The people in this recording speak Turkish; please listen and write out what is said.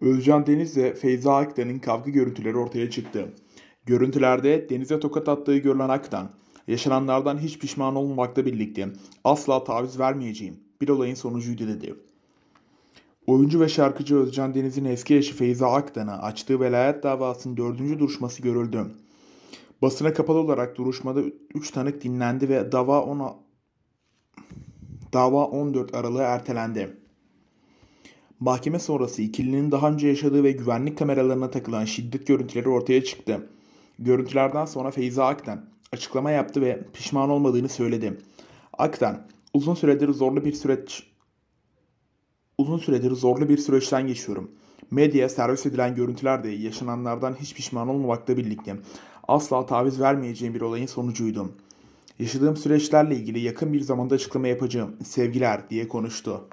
Özcan Deniz ve Feyza Aktan'ın kavga görüntüleri ortaya çıktı. Görüntülerde Deniz'e tokat attığı görülen Aktan, yaşananlardan hiç pişman olmamakla birlikte asla taviz vermeyeceğim bir olayın sonucuydu dedi. Oyuncu ve şarkıcı Özcan Deniz'in eski eşi Feyza Aktan'a açtığı velayet davasının dördüncü duruşması görüldü. Basına kapalı olarak duruşmada 3 tanık dinlendi ve dava ona dava 14 Aralık'a ertelendi. Mahkeme sonrası ikilinin daha önce yaşadığı ve güvenlik kameralarına takılan şiddet görüntüleri ortaya çıktı. Görüntülerden sonra Feyza Akden, açıklama yaptı ve pişman olmadığını söyledi. Akden, uzun süredir zorlu bir süreç uzun süredir zorlu bir süreçten geçiyorum. Medyaya servis edilen görüntülerde yaşananlardan hiç pişman olmamakla birlikte asla taviz vermeyeceğim bir olayın sonucuydu. Yaşadığım süreçlerle ilgili yakın bir zamanda açıklama yapacağım. Sevgiler diye konuştu.